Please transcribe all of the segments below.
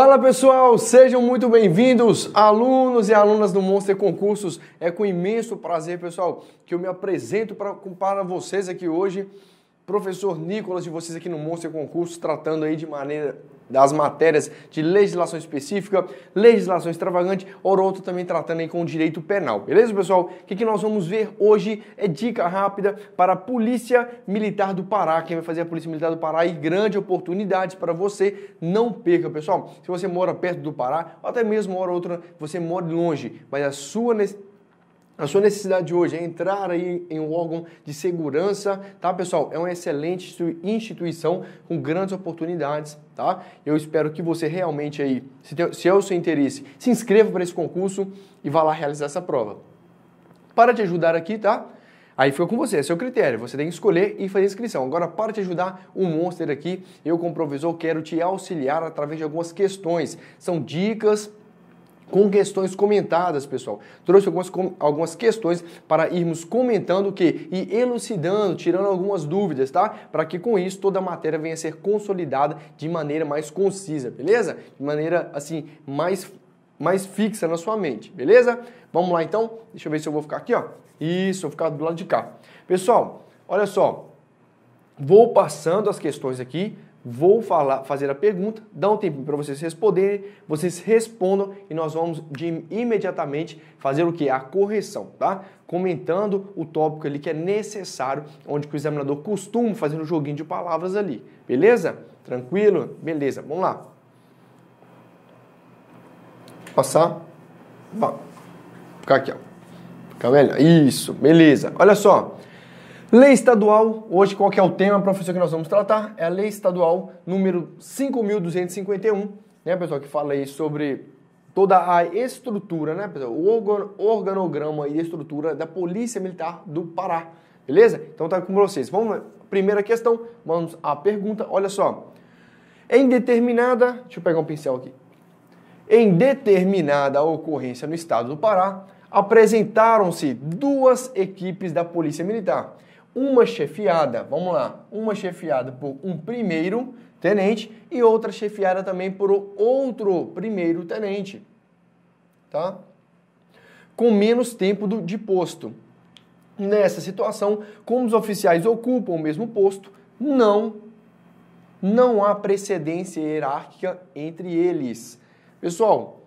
Fala pessoal, sejam muito bem-vindos, alunos e alunas do Monster Concursos. É com imenso prazer, pessoal, que eu me apresento para para vocês aqui hoje professor Nicolas de vocês aqui no Monster Concurso, tratando aí de maneira das matérias de legislação específica, legislação extravagante, ou outro também tratando aí com o direito penal. Beleza, pessoal? O que, nós vamos ver hoje é dica rápida para a Polícia Militar do Pará. Quem vai fazer a Polícia Militar do Pará e grande oportunidade para você. Não perca, pessoal. Se você mora perto do Pará, ou até mesmo hora ou outra, você mora longe, mas a sua necessidade a sua necessidade hoje é entrar aí em um órgão de segurança, tá, pessoal? É uma excelente instituição com grandes oportunidades, tá? Eu espero que você realmente aí, se, tem, se é o seu interesse, se inscreva para esse concurso e vá lá realizar essa prova. Para te ajudar aqui, tá? Aí fica com você, é seu critério. Você tem que escolher e fazer inscrição. Agora, para te ajudar, o Monster aqui, eu como provisor quero te auxiliar através de algumas questões. São dicas, com questões comentadas, pessoal. Trouxe algumas, algumas questões para irmos comentando o que e elucidando, tirando algumas dúvidas, tá? Para que com isso toda a matéria venha a ser consolidada de maneira mais concisa, beleza? De maneira assim mais mais fixa na sua mente, beleza? Vamos lá então. Deixa eu ver se eu vou ficar aqui, ó. Isso, eu vou ficar do lado de cá. Pessoal, olha só. Vou passando as questões aqui Vou falar, fazer a pergunta, dá um tempo para vocês responderem, vocês respondam e nós vamos de imediatamente fazer o que? A correção, tá? Comentando o tópico ali que é necessário, onde o examinador costuma fazer um joguinho de palavras ali, beleza? Tranquilo? Beleza, vamos lá. Passar. Vamos. Ficar aqui, ó. Ficar melhor. Isso, beleza. Olha só. Lei estadual, hoje qual que é o tema, professor, que nós vamos tratar? É a lei estadual número 5.251, né, pessoal, que fala aí sobre toda a estrutura, né, pessoal, o organograma e estrutura da Polícia Militar do Pará, beleza? Então tá com vocês. Vamos, primeira questão, vamos à pergunta, olha só. Em determinada, deixa eu pegar um pincel aqui. Em determinada ocorrência no estado do Pará, apresentaram-se duas equipes da Polícia Militar uma chefiada, vamos lá, uma chefiada por um primeiro tenente e outra chefiada também por outro primeiro tenente, tá? Com menos tempo do, de posto. Nessa situação, como os oficiais ocupam o mesmo posto, não não há precedência hierárquica entre eles. Pessoal,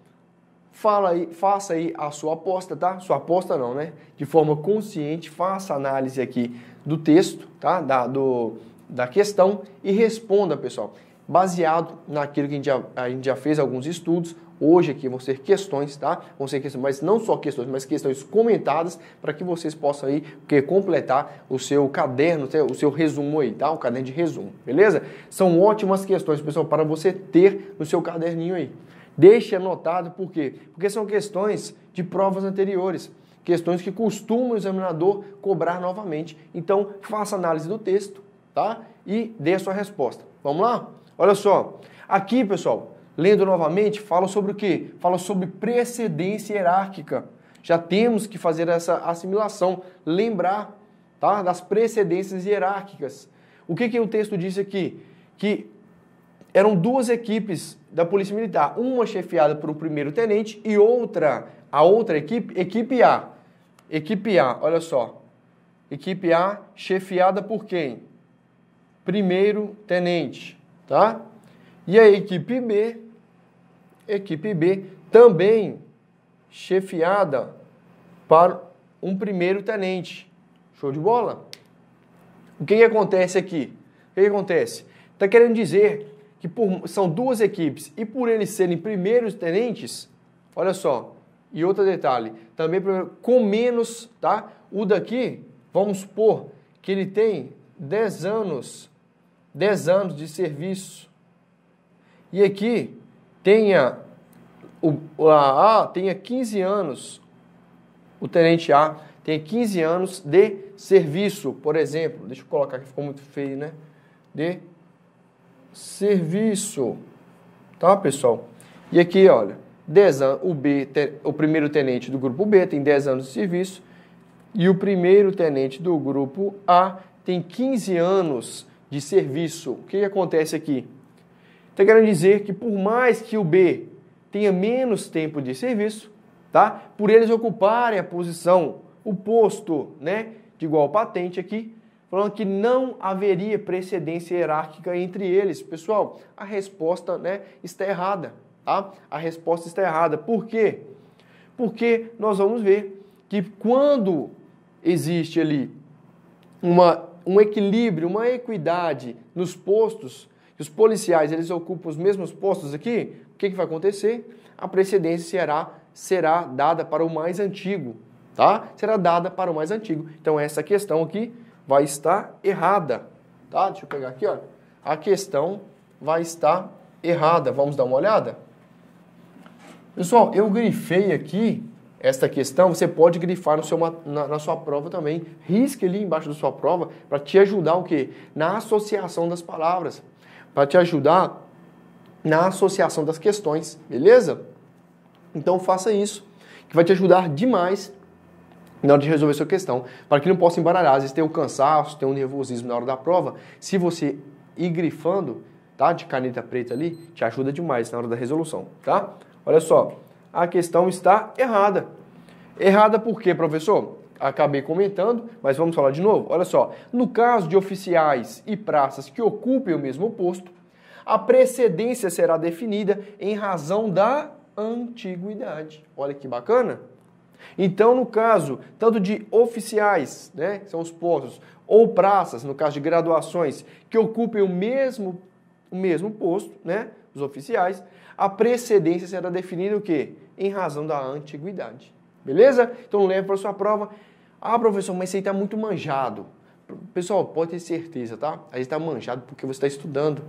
Fala aí, faça aí a sua aposta, tá? Sua aposta não, né? De forma consciente, faça análise aqui do texto, tá? Da, do, da questão e responda, pessoal. Baseado naquilo que a gente, já, a gente já fez alguns estudos, hoje aqui vão ser questões, tá? Vão ser questões, mas não só questões, mas questões comentadas para que vocês possam aí que, completar o seu caderno, o seu resumo aí, tá? O caderno de resumo, beleza? São ótimas questões, pessoal, para você ter no seu caderninho aí. Deixe anotado por quê? Porque são questões de provas anteriores, questões que costuma o examinador cobrar novamente. Então, faça análise do texto, tá? E dê a sua resposta. Vamos lá? Olha só. Aqui, pessoal, lendo novamente, fala sobre o quê? Fala sobre precedência hierárquica. Já temos que fazer essa assimilação, lembrar, tá? Das precedências hierárquicas. O que que o texto disse aqui? Que eram duas equipes da Polícia Militar, uma chefiada por um primeiro-tenente e outra, a outra equipe, equipe A. Equipe A, olha só. Equipe A chefiada por quem? Primeiro-tenente, tá? E a equipe B, equipe B também chefiada para um primeiro-tenente. Show de bola? O que, que acontece aqui? O que, que acontece? Está querendo dizer que por, são duas equipes, e por eles serem primeiros tenentes, olha só, e outro detalhe, também com menos, tá? O daqui, vamos supor que ele tem 10 anos, 10 anos de serviço. E aqui tenha o a, a tenha 15 anos, o tenente A tem 15 anos de serviço, por exemplo. Deixa eu colocar que ficou muito feio, né? De serviço. Tá, pessoal? E aqui, olha, 10 anos, o, B, o primeiro tenente do grupo B tem 10 anos de serviço e o primeiro tenente do grupo A tem 15 anos de serviço. O que, que acontece aqui? Está então, querendo dizer que por mais que o B tenha menos tempo de serviço, tá? Por eles ocuparem a posição, o posto, né, de igual patente aqui, falando que não haveria precedência hierárquica entre eles. Pessoal, a resposta né, está errada, tá? A resposta está errada. Por quê? Porque nós vamos ver que quando existe ali uma, um equilíbrio, uma equidade nos postos, os policiais eles ocupam os mesmos postos aqui, o que, que vai acontecer? A precedência será, será dada para o mais antigo, tá? Será dada para o mais antigo. Então essa questão aqui vai estar errada. Tá? Deixa eu pegar aqui, ó. A questão vai estar errada. Vamos dar uma olhada? Pessoal, eu grifei aqui esta questão, você pode grifar no seu, na, na sua prova também. Risque ali embaixo da sua prova para te ajudar o quê? Na associação das palavras. Para te ajudar na associação das questões, beleza? Então faça isso, que vai te ajudar demais na hora de resolver sua questão, para que não possa embaralhar. Às vezes tem um cansaço, tem um nervosismo na hora da prova. Se você ir grifando, tá? De caneta preta ali, te ajuda demais na hora da resolução, tá? Olha só, a questão está errada. Errada por quê, professor? Acabei comentando, mas vamos falar de novo. Olha só, no caso de oficiais e praças que ocupem o mesmo posto, a precedência será definida em razão da antiguidade. Olha que bacana! Então, no caso, tanto de oficiais, né, são os postos, ou praças, no caso de graduações, que ocupem o mesmo, o mesmo posto, né, os oficiais, a precedência será definida o quê? Em razão da antiguidade. Beleza? Então, leve para sua prova. Ah, professor, mas isso aí está muito manjado. Pessoal, pode ter certeza, tá? A gente está manjado porque você está estudando.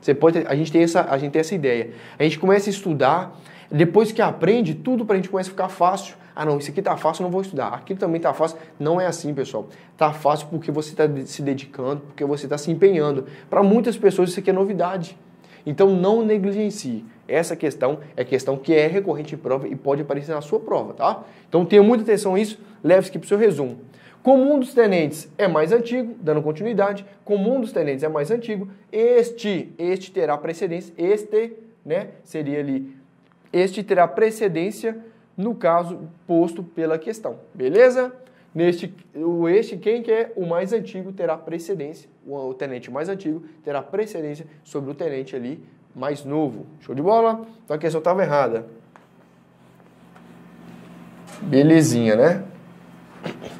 Você pode ter, a, gente tem essa, a gente tem essa ideia. A gente começa a estudar, depois que aprende, tudo para a gente começa a ficar fácil. Ah, não, isso aqui tá fácil, não vou estudar. Aquilo também tá fácil. Não é assim, pessoal. Tá fácil porque você está se dedicando, porque você está se empenhando. Para muitas pessoas isso aqui é novidade. Então não negligencie. Essa questão é questão que é recorrente em prova e pode aparecer na sua prova, tá? Então tenha muita atenção a isso, leve isso aqui para o seu resumo. Comum dos tenentes é mais antigo, dando continuidade. Comum dos tenentes é mais antigo. Este, este terá precedência. Este, né, seria ali. Este terá precedência no caso posto pela questão, beleza? Neste, o este, quem que é o mais antigo terá precedência, o tenente mais antigo terá precedência sobre o tenente ali mais novo. Show de bola? Então a questão estava errada. Belezinha, né?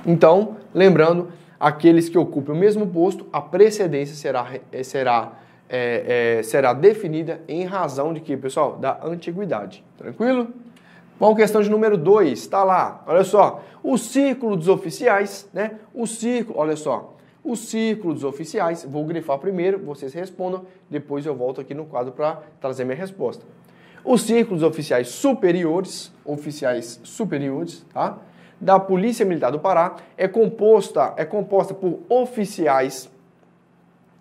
Então, lembrando, aqueles que ocupem o mesmo posto, a precedência será, eh, será, é, é, será definida em razão de que, pessoal? Da antiguidade. Tranquilo? Bom, questão de número 2, está lá. Olha só, o círculo dos oficiais, né? O círculo, olha só, o círculo dos oficiais, vou grifar primeiro, vocês respondam, depois eu volto aqui no quadro para trazer minha resposta. O círculo dos oficiais superiores, oficiais superiores, tá? Da Polícia Militar do Pará é composta, é composta por oficiais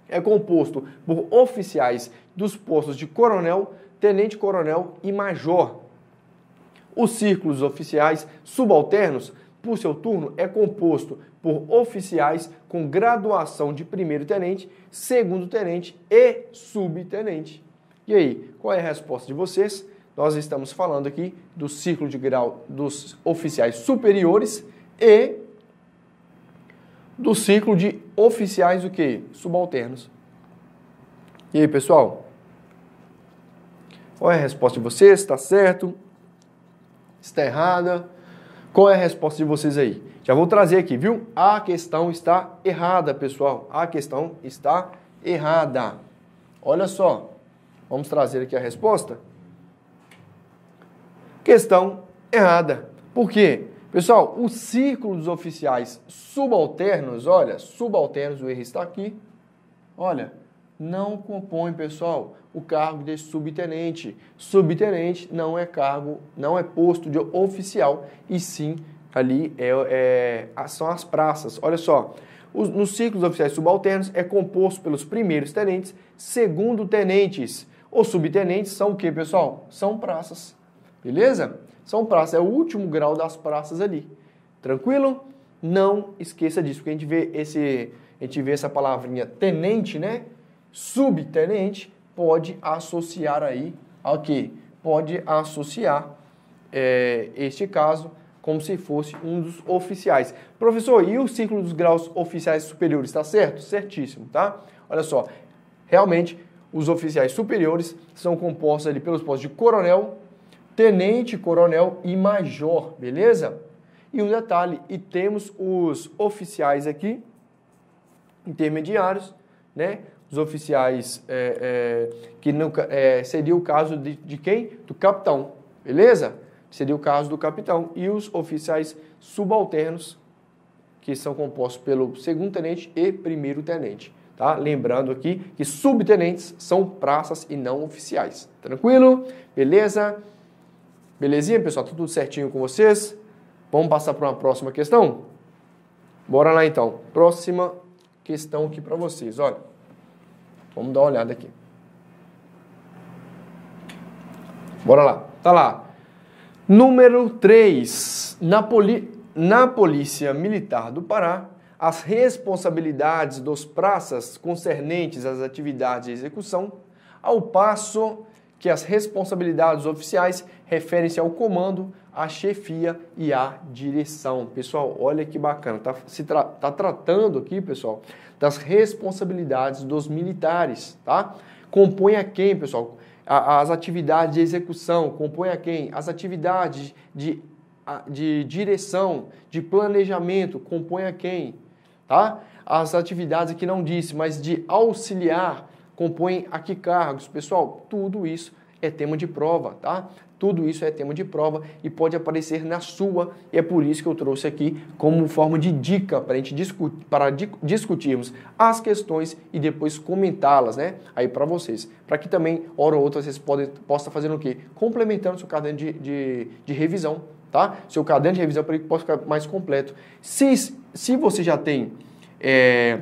é composto por oficiais dos postos de coronel, tenente-coronel e major os círculos oficiais subalternos, por seu turno, é composto por oficiais com graduação de primeiro-tenente, segundo-tenente e subtenente. E aí, qual é a resposta de vocês? Nós estamos falando aqui do círculo de grau dos oficiais superiores e do círculo de oficiais o que? Subalternos. E aí, pessoal? Qual é a resposta de vocês? Está certo? está errada? Qual é a resposta de vocês aí? Já vou trazer aqui, viu? A questão está errada, pessoal. A questão está errada. Olha só. Vamos trazer aqui a resposta? Questão errada. Por quê? Pessoal, o círculo dos oficiais subalternos, olha, subalternos, o erro está aqui. Olha, não compõe, pessoal, o cargo de subtenente. Subtenente não é cargo, não é posto de oficial, e sim ali é, é, são as praças. Olha só, os, nos ciclos oficiais subalternos é composto pelos primeiros tenentes, segundo tenentes. Os subtenentes são o que, pessoal? São praças. Beleza? São praças, é o último grau das praças ali. Tranquilo? Não esqueça disso, porque a gente vê, esse, a gente vê essa palavrinha tenente, né? subtenente pode associar aí ao que Pode associar é, este caso como se fosse um dos oficiais. Professor, e o ciclo dos graus oficiais superiores, está certo? Certíssimo, tá? Olha só, realmente os oficiais superiores são compostos ali pelos postos de coronel, tenente, coronel e major, beleza? E um detalhe, e temos os oficiais aqui, intermediários, né? os oficiais, é, é, que não, é, seria o caso de, de quem? Do capitão, beleza? Seria o caso do capitão. E os oficiais subalternos, que são compostos pelo segundo tenente e primeiro tenente. Tá? Lembrando aqui que subtenentes são praças e não oficiais. Tranquilo? Beleza? Belezinha, pessoal? Tá tudo certinho com vocês? Vamos passar para uma próxima questão? Bora lá então. Próxima questão aqui para vocês. Olha. Vamos dar uma olhada aqui. Bora lá. Tá lá. Número 3. Na, poli... Na Polícia Militar do Pará, as responsabilidades dos praças concernentes às atividades de execução, ao passo que as responsabilidades oficiais referem-se ao comando, à chefia e à direção. Pessoal, olha que bacana, tá, se tra tá tratando aqui, pessoal, das responsabilidades dos militares, tá? Compõe a quem, pessoal? as atividades de execução, compõe a quem? As atividades de, de direção, de planejamento, compõe a quem? Tá? As atividades que não disse, mas de auxiliar, compõem a que cargos? Pessoal, tudo isso é tema de prova, tá? Tudo isso é tema de prova e pode aparecer na sua, e é por isso que eu trouxe aqui como forma de dica para a gente discutir, para discutirmos as questões e depois comentá-las, né? Aí para vocês. Para que também, hora ou outra, vocês podem, possam fazer o quê? Complementando seu caderno de, de, de revisão, tá? Seu caderno de revisão para ele possa ficar mais completo. Se, se você já tem é,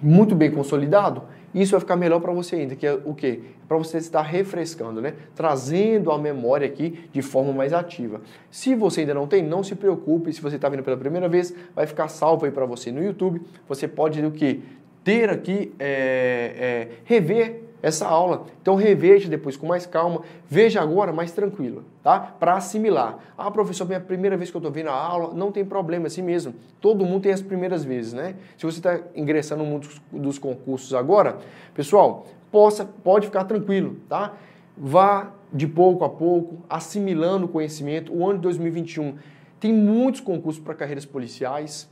muito bem consolidado, isso vai ficar melhor para você ainda, que é o quê? Para você estar refrescando, né? Trazendo a memória aqui de forma mais ativa. Se você ainda não tem, não se preocupe. Se você está vindo pela primeira vez, vai ficar salvo aí para você no YouTube. Você pode o quê? Ter aqui, é, é, rever essa aula. Então reveja depois com mais calma, veja agora mais tranquilo tá? Para assimilar. Ah, professor, é a primeira vez que eu estou vendo a aula, não tem problema, é assim mesmo. Todo mundo tem as primeiras vezes, né? Se você está ingressando no mundo dos concursos agora, pessoal, possa, pode ficar tranquilo, tá? Vá de pouco a pouco, assimilando o conhecimento. O ano de 2021 tem muitos concursos para carreiras policiais,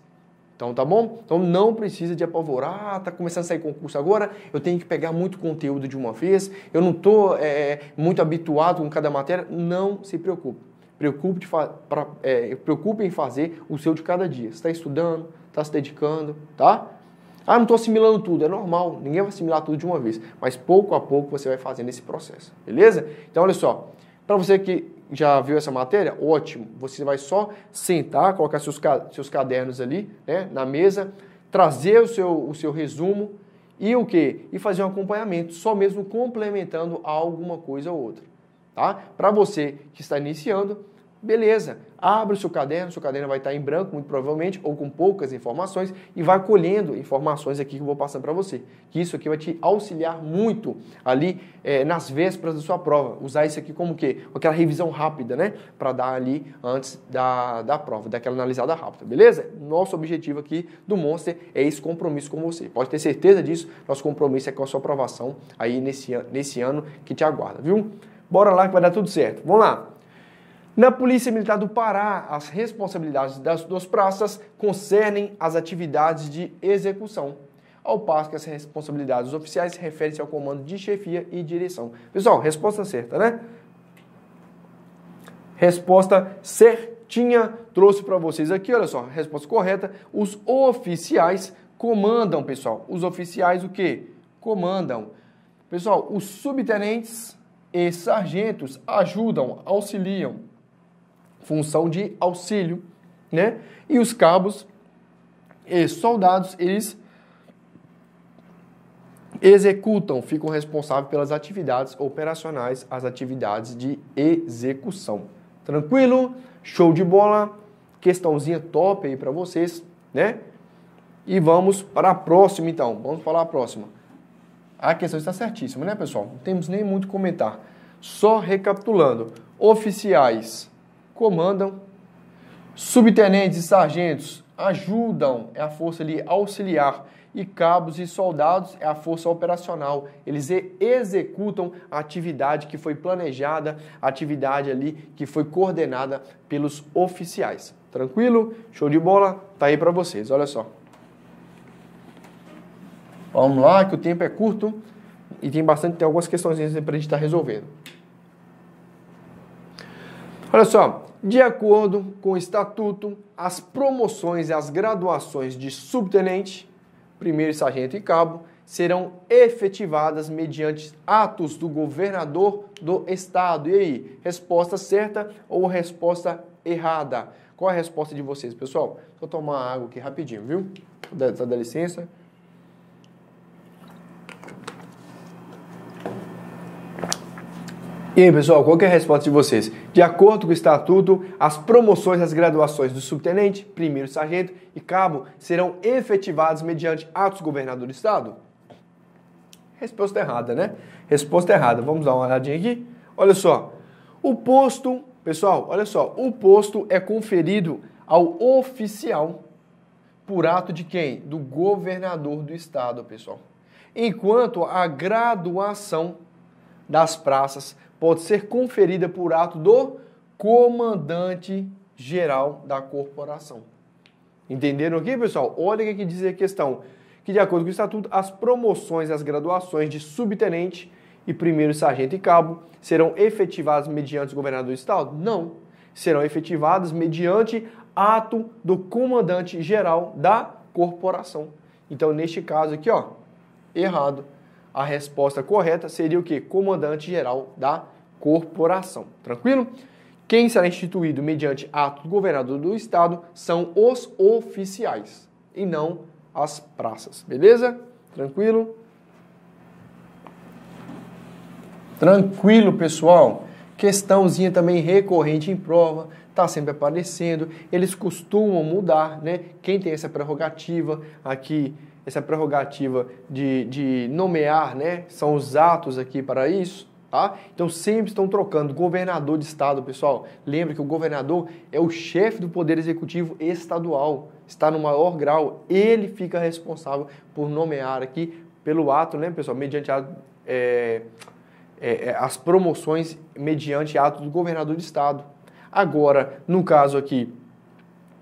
então, tá bom? Então, não precisa de apavorar, ah, tá começando a sair concurso agora, eu tenho que pegar muito conteúdo de uma vez, eu não tô é, muito habituado com cada matéria. Não se preocupe. Preocupe, de pra, é, preocupe em fazer o seu de cada dia. Você está estudando, está se dedicando, tá? Ah, não estou assimilando tudo. É normal, ninguém vai assimilar tudo de uma vez. Mas pouco a pouco você vai fazendo esse processo, beleza? Então, olha só. Para você que já viu essa matéria? Ótimo. Você vai só sentar, colocar seus, seus cadernos ali né, na mesa, trazer o seu, o seu resumo e o que? E fazer um acompanhamento, só mesmo complementando alguma coisa ou outra. Tá? Para você que está iniciando, beleza, abre o seu caderno, seu caderno vai estar em branco, muito provavelmente, ou com poucas informações, e vai colhendo informações aqui que eu vou passando para você. Que isso aqui vai te auxiliar muito ali é, nas vésperas da sua prova. Usar isso aqui como que? Aquela revisão rápida, né? Para dar ali antes da, da prova, daquela analisada rápida, beleza? Nosso objetivo aqui do Monster é esse compromisso com você. Pode ter certeza disso, nosso compromisso é com a sua aprovação aí nesse, nesse ano que te aguarda, viu? Bora lá que vai dar tudo certo. Vamos lá! Na Polícia Militar do Pará, as responsabilidades das duas praças concernem as atividades de execução, ao passo que as responsabilidades oficiais referem-se ao comando de chefia e direção. Pessoal, resposta certa, né? Resposta certinha trouxe para vocês aqui, olha só, resposta correta. Os oficiais comandam, pessoal. Os oficiais o quê? Comandam. Pessoal, os subtenentes e sargentos ajudam, auxiliam função de auxílio, né? E os cabos e soldados, eles executam, ficam responsáveis pelas atividades operacionais, as atividades de execução. Tranquilo? Show de bola? Questãozinha top aí para vocês, né? E vamos para a próxima então. Vamos falar a próxima. A questão está certíssima, né, pessoal? Não temos nem muito comentar. Só recapitulando. Oficiais comandam, subtenentes e sargentos ajudam, é a força ali auxiliar, e cabos e soldados é a força operacional. Eles executam a atividade que foi planejada, a atividade ali que foi coordenada pelos oficiais. Tranquilo? Show de bola? Tá aí para vocês. Olha só. Vamos lá, que o tempo é curto e tem bastante, tem algumas questões para a gente estar tá resolvendo. Olha só, de acordo com o estatuto, as promoções e as graduações de subtenente, primeiro sargento e cabo serão efetivadas mediante atos do governador do estado. E aí, resposta certa ou resposta errada? Qual a resposta de vocês, pessoal? Vou tomar água aqui rapidinho, viu? Dá, dá licença. E aí, pessoal, qual é a resposta de vocês? De acordo com o estatuto, as promoções as graduações do subtenente, primeiro sargento e cabo serão efetivadas mediante atos do governador do estado? Resposta errada, né? Resposta errada. Vamos dar uma olhadinha aqui. Olha só. O posto, pessoal, olha só, o posto é conferido ao oficial por ato de quem? Do governador do estado, pessoal. Enquanto a graduação das praças pode ser conferida por ato do comandante geral da corporação. Entenderam aqui, pessoal? Olha o que diz a questão. Que de acordo com o estatuto, as promoções as graduações de subtenente e primeiro sargento e cabo serão efetivadas mediante o governador do estado? Não. Serão efetivadas mediante ato do comandante geral da corporação. Então, neste caso aqui, ó, errado. A resposta correta seria o que? Comandante geral da corporação corporação. Tranquilo? Quem será instituído mediante ato do governador do estado são os oficiais e não as praças. Beleza? Tranquilo? Tranquilo, pessoal. Questãozinha também recorrente em prova, tá sempre aparecendo. Eles costumam mudar, né? Quem tem essa prerrogativa aqui, essa prerrogativa de, de nomear, né? São os atos aqui para isso Tá? Então sempre estão trocando governador de estado, pessoal. Lembra que o governador é o chefe do poder executivo estadual, está no maior grau, ele fica responsável por nomear aqui pelo ato, né, pessoal, mediante a, é, é, é as promoções mediante ato do governador de estado. Agora, no caso aqui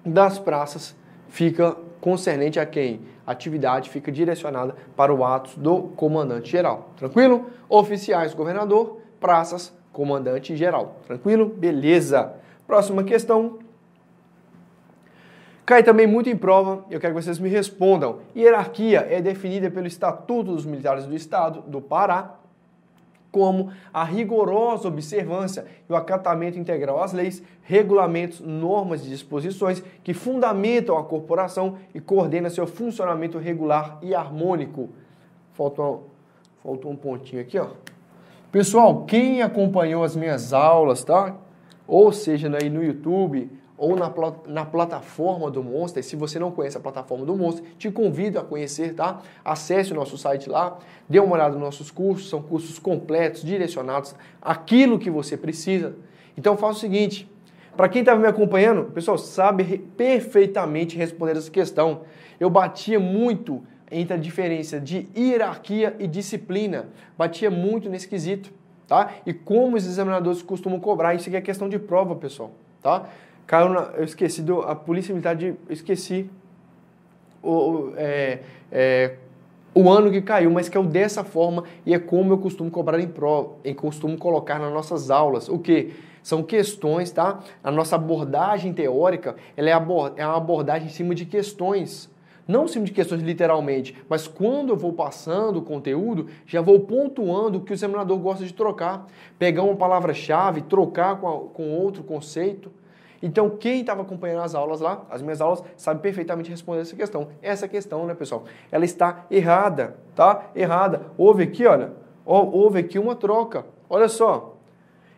das praças, fica concernente a quem a atividade fica direcionada para o ato do comandante-geral. Tranquilo? Oficiais, governador, praças, comandante-geral. Tranquilo? Beleza. Próxima questão. Cai também muito em prova, eu quero que vocês me respondam. Hierarquia é definida pelo Estatuto dos Militares do Estado do Pará, como a rigorosa observância e o acatamento integral às leis, regulamentos, normas e disposições que fundamentam a corporação e coordenam seu funcionamento regular e harmônico. Faltou, faltou um pontinho aqui, ó. Pessoal, quem acompanhou as minhas aulas, tá? Ou seja, aí no YouTube, ou na, na plataforma do Monster. Se você não conhece a plataforma do Monster, te convido a conhecer, tá? Acesse o nosso site lá, dê uma olhada nos nossos cursos, são cursos completos, direcionados àquilo que você precisa. Então faça o seguinte, para quem estava me acompanhando, pessoal, sabe perfeitamente responder essa questão. Eu batia muito entre a diferença de hierarquia e disciplina. Batia muito nesse quesito, tá? E como os examinadores costumam cobrar, isso aqui é questão de prova, pessoal, tá? Caiu na, eu esqueci, do, a polícia militar de, esqueci o, é, é, o ano que caiu, mas que o dessa forma e é como eu costumo cobrar em prova, em costumo colocar nas nossas aulas. O que? São questões, tá? A nossa abordagem teórica, ela é, abord, é uma abordagem em cima de questões. Não em cima de questões literalmente, mas quando eu vou passando o conteúdo, já vou pontuando o que o examinador gosta de trocar. Pegar uma palavra-chave, trocar com, a, com outro conceito. Então, quem estava acompanhando as aulas lá, as minhas aulas, sabe perfeitamente responder essa questão. Essa questão, né, pessoal? Ela está errada, tá? Errada. Houve aqui, olha, houve aqui uma troca. Olha só.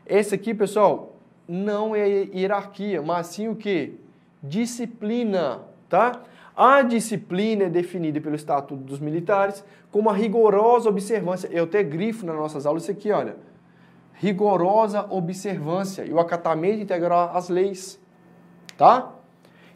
Esse aqui, pessoal, não é hierarquia, mas sim o que? Disciplina, tá? A disciplina é definida pelo Estatuto dos Militares como a rigorosa observância. Eu até grifo nas nossas aulas isso aqui, olha rigorosa observância e o acatamento integral às leis, tá?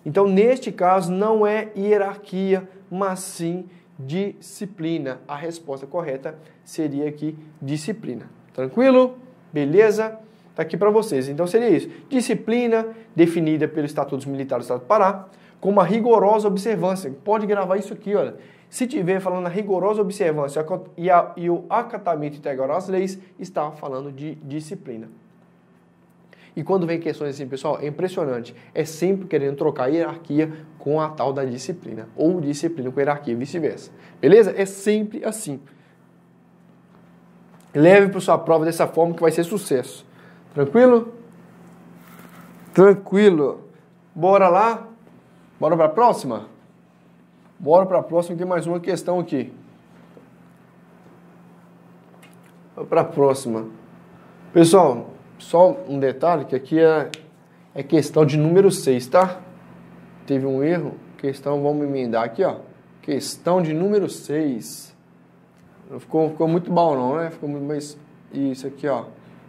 Então, neste caso, não é hierarquia, mas sim disciplina. A resposta correta seria aqui disciplina. Tranquilo? Beleza? Está aqui para vocês. Então, seria isso. Disciplina definida pelo Estatuto Militar do Estado do Pará, com uma rigorosa observância. Pode gravar isso aqui, olha se tiver falando a rigorosa observância e, a, e o acatamento integral às leis, está falando de disciplina. E quando vem questões assim, pessoal, é impressionante. É sempre querendo trocar a hierarquia com a tal da disciplina. Ou disciplina com hierarquia, vice-versa. Beleza? É sempre assim. Leve para sua prova dessa forma que vai ser sucesso. Tranquilo? Tranquilo. Bora lá? Bora para a próxima? Bora para a próxima, tem mais uma questão aqui. Para a próxima. Pessoal, só um detalhe, que aqui é, é questão de número 6, tá? Teve um erro, questão, vamos emendar aqui, ó. Questão de número 6. Não ficou, ficou muito bom não, né? Ficou muito mais... Isso aqui, ó.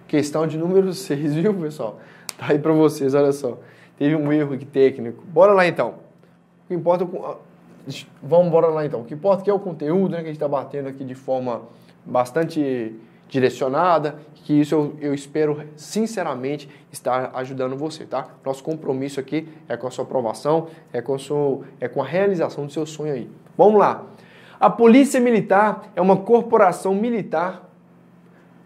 Questão de número 6, viu, pessoal? Tá aí para vocês, olha só. Teve um erro aqui técnico. Bora lá, então. O que importa Vamos embora lá então. O que importa é que é o conteúdo né, que a gente está batendo aqui de forma bastante direcionada, que isso eu, eu espero sinceramente estar ajudando você, tá? Nosso compromisso aqui é com a sua aprovação, é com, sua, é com a realização do seu sonho aí. Vamos lá! A Polícia Militar é uma corporação militar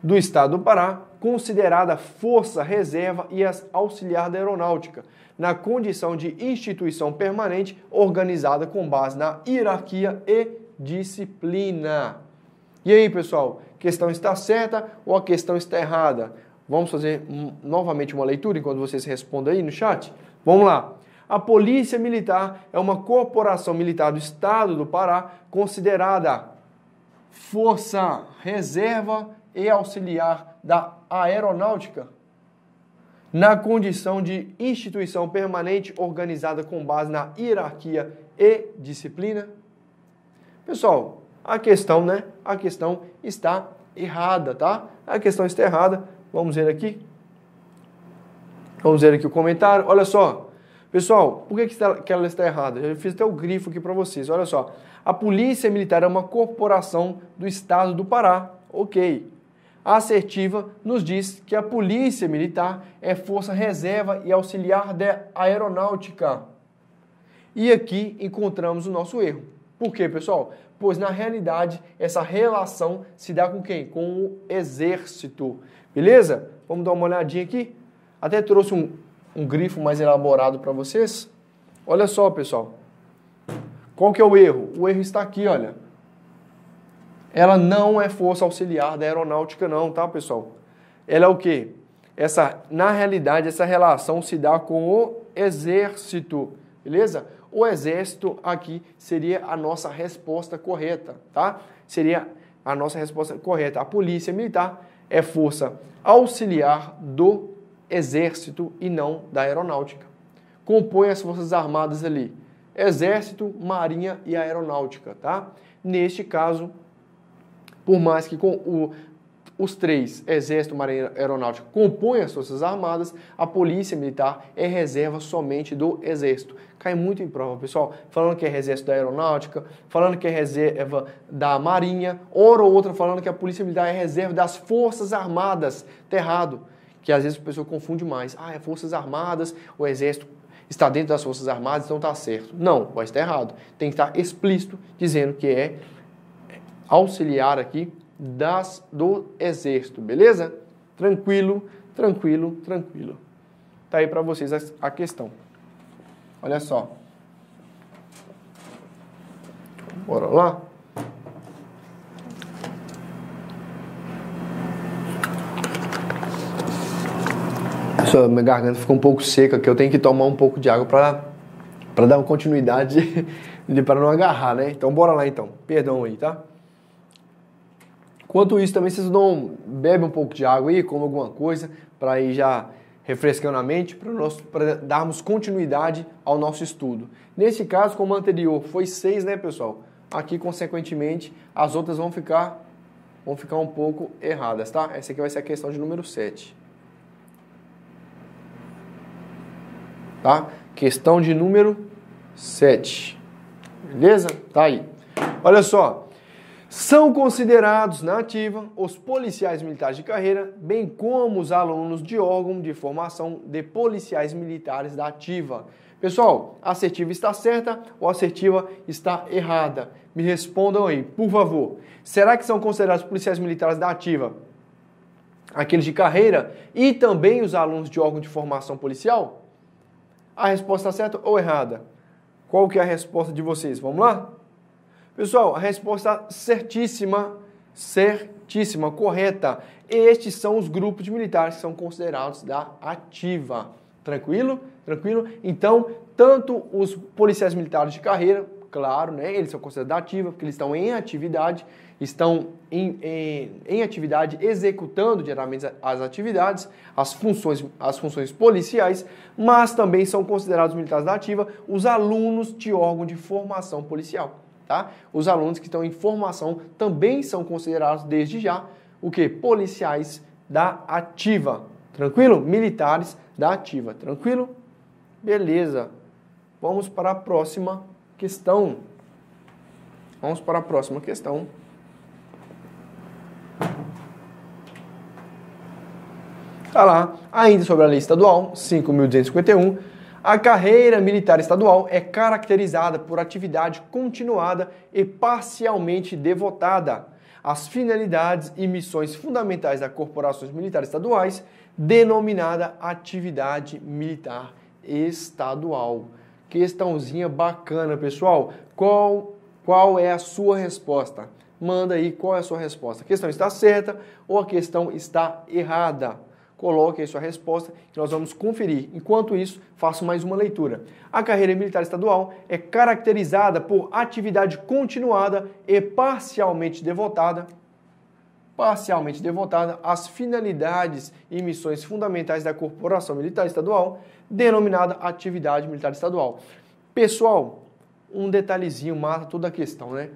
do Estado do Pará, considerada Força Reserva e as Auxiliar da Aeronáutica, na condição de instituição permanente organizada com base na hierarquia e disciplina. E aí, pessoal, questão está certa ou a questão está errada? Vamos fazer novamente uma leitura enquanto vocês respondem aí no chat? Vamos lá. A Polícia Militar é uma corporação militar do Estado do Pará considerada força reserva e auxiliar da aeronáutica na condição de instituição permanente organizada com base na hierarquia e disciplina? Pessoal, a questão, né? A questão está errada, tá? A questão está errada. Vamos ver aqui. Vamos ver aqui o comentário. Olha só. Pessoal, por que, que ela está errada? Eu fiz até o grifo aqui para vocês. Olha só. A Polícia Militar é uma corporação do Estado do Pará. Ok. A assertiva nos diz que a polícia militar é força reserva e auxiliar da aeronáutica. E aqui encontramos o nosso erro. Por quê, pessoal? Pois na realidade essa relação se dá com quem? Com o exército. Beleza? Vamos dar uma olhadinha aqui. Até trouxe um, um grifo mais elaborado para vocês. Olha só, pessoal. Qual que é o erro? O erro está aqui, olha. Ela não é força auxiliar da aeronáutica não, tá, pessoal? Ela é o quê? Essa, na realidade, essa relação se dá com o exército, beleza? O exército aqui seria a nossa resposta correta, tá? Seria a nossa resposta correta. A polícia militar é força auxiliar do exército e não da aeronáutica. Compõe as forças armadas ali, exército, marinha e aeronáutica, tá? Neste caso, por mais que com o, os três, Exército, Marinha Aeronáutica, compõem as Forças Armadas, a Polícia Militar é reserva somente do Exército. Cai muito em prova, pessoal. Falando que é Exército da Aeronáutica, falando que é reserva da Marinha, hora ou outra falando que a Polícia Militar é reserva das Forças Armadas. Está errado. Que às vezes a pessoa confunde mais. Ah, é Forças Armadas, o Exército está dentro das Forças Armadas, então está certo. Não, vai estar tá errado. Tem que estar tá explícito dizendo que é auxiliar aqui das, do exército, beleza? Tranquilo, tranquilo, tranquilo. Tá aí para vocês a questão. Olha só. Bora lá. Sua, minha garganta ficou um pouco seca, que eu tenho que tomar um pouco de água para para dar uma continuidade para não agarrar, né? Então bora lá então. Perdão aí, tá? Enquanto isso, também vocês não bebem um pouco de água aí, comem alguma coisa para ir já refrescando a mente para darmos continuidade ao nosso estudo. Nesse caso, como anterior foi 6, né, pessoal? Aqui, consequentemente, as outras vão ficar vão ficar um pouco erradas, tá? Essa aqui vai ser a questão de número 7. Tá? Questão de número 7. Beleza? Tá aí. Olha só, são considerados na ativa os policiais militares de carreira, bem como os alunos de órgão de formação de policiais militares da ativa. Pessoal, a assertiva está certa ou a assertiva está errada? Me respondam aí, por favor. Será que são considerados policiais militares da ativa aqueles de carreira e também os alunos de órgão de formação policial? A resposta certa ou errada? Qual que é a resposta de vocês? Vamos lá? Pessoal, a resposta certíssima, certíssima, correta. Estes são os grupos de militares que são considerados da ativa. Tranquilo? Tranquilo? Então, tanto os policiais militares de carreira, claro, né? Eles são considerados da ativa, porque eles estão em atividade, estão em, em, em atividade, executando diariamente as atividades, as funções, as funções policiais, mas também são considerados militares da ativa os alunos de órgão de formação policial tá? Os alunos que estão em formação também são considerados desde já o que? Policiais da ativa, tranquilo? Militares da ativa, tranquilo? Beleza. Vamos para a próxima questão. Vamos para a próxima questão. Tá lá, ainda sobre a lei estadual, 5.251 a carreira militar estadual é caracterizada por atividade continuada e parcialmente devotada. às finalidades e missões fundamentais das corporações militares estaduais, denominada atividade militar estadual. Questãozinha bacana, pessoal. Qual, qual é a sua resposta? Manda aí qual é a sua resposta. A questão está certa ou a questão está errada coloque aí sua resposta que nós vamos conferir. Enquanto isso, faço mais uma leitura. A carreira militar estadual é caracterizada por atividade continuada e parcialmente devotada parcialmente devotada às finalidades e missões fundamentais da Corporação Militar Estadual, denominada atividade militar estadual. Pessoal, um detalhezinho mata toda a questão, né?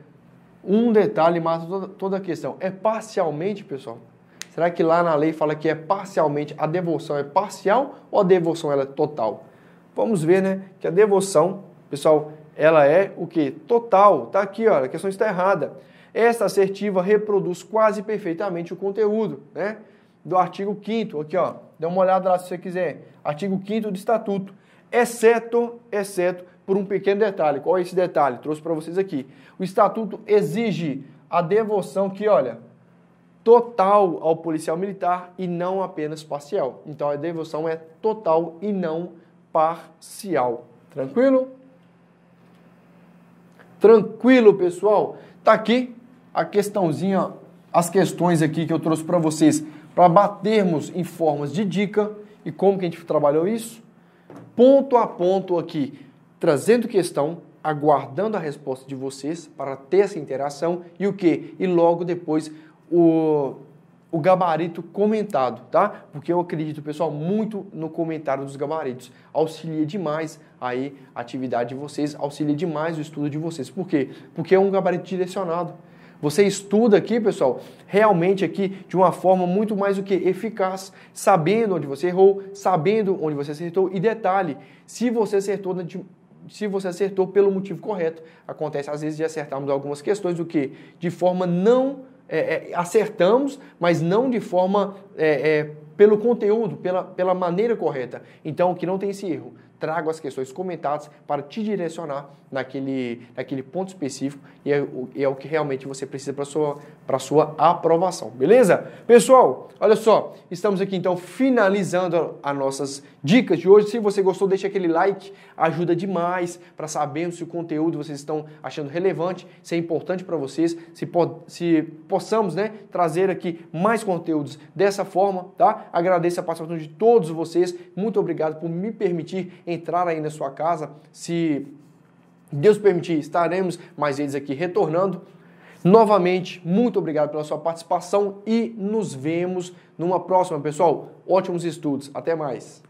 Um detalhe mata toda a questão. É parcialmente, pessoal? Será que lá na lei fala que é parcialmente, a devoção é parcial ou a devoção ela é total? Vamos ver, né, que a devoção, pessoal, ela é o que? Total. Tá aqui, olha, a questão está errada. Esta assertiva reproduz quase perfeitamente o conteúdo, né? Do artigo 5 aqui, ó. Dá uma olhada lá se você quiser. Artigo 5 do Estatuto. Exceto, exceto por um pequeno detalhe. Qual é esse detalhe? Trouxe para vocês aqui. O Estatuto exige a devoção que, olha, total ao policial militar e não apenas parcial. Então a devoção é total e não parcial. Tranquilo? Tranquilo, pessoal? Tá aqui a questãozinha, as questões aqui que eu trouxe para vocês para batermos em formas de dica e como que a gente trabalhou isso, ponto a ponto aqui, trazendo questão, aguardando a resposta de vocês para ter essa interação e o que? E logo depois o, o gabarito comentado, tá? Porque eu acredito, pessoal, muito no comentário dos gabaritos. Auxilia demais aí a atividade de vocês, auxilia demais o estudo de vocês. Por quê? Porque é um gabarito direcionado. Você estuda aqui, pessoal, realmente aqui de uma forma muito mais do que eficaz, sabendo onde você errou, sabendo onde você acertou e detalhe, se você acertou se você acertou pelo motivo correto, acontece às vezes de acertarmos algumas questões do que de forma não é, é, acertamos, mas não de forma é, é, pelo conteúdo, pela, pela maneira correta. Então, que não tem esse erro trago as questões comentadas para te direcionar naquele, naquele ponto específico e é, é o que realmente você precisa para sua para sua aprovação, beleza? Pessoal, olha só, estamos aqui então finalizando as nossas dicas de hoje. Se você gostou, deixa aquele like, ajuda demais para sabermos se o conteúdo vocês estão achando relevante, se é importante para vocês, se, po se possamos né, trazer aqui mais conteúdos dessa forma, tá? Agradeço a participação de todos vocês, muito obrigado por me permitir entrar aí na sua casa, se Deus permitir, estaremos mais vezes aqui retornando. Novamente, muito obrigado pela sua participação e nos vemos numa próxima, pessoal. Ótimos estudos. Até mais.